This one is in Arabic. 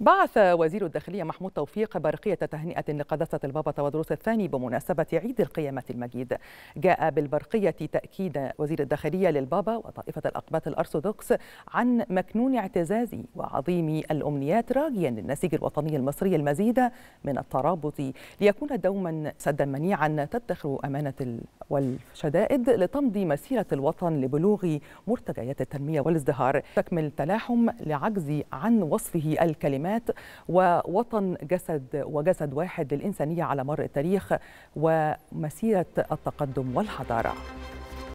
بعث وزير الداخلية محمود توفيق برقية تهنئة لقداسة البابا تودروس الثاني بمناسبة عيد القيامة المجيد جاء بالبرقية تأكيد وزير الداخلية للبابا وطائفة الأقباط الأرثوذكس عن مكنون اعتزازه وعظيم الأمنيات راجيا للنسيج الوطني المصري المزيد من الترابط ليكون دوما سدا منيعا تدخر أمانة والشدائد لتمضي مسيرة الوطن لبلوغ مرتجيات التنمية والازدهار تكمل تلاحم لعجز عن وصفه الكلمات الكلمات ووطن جسد وجسد واحد للإنسانية على مر التاريخ ومسيرة التقدم والحضارة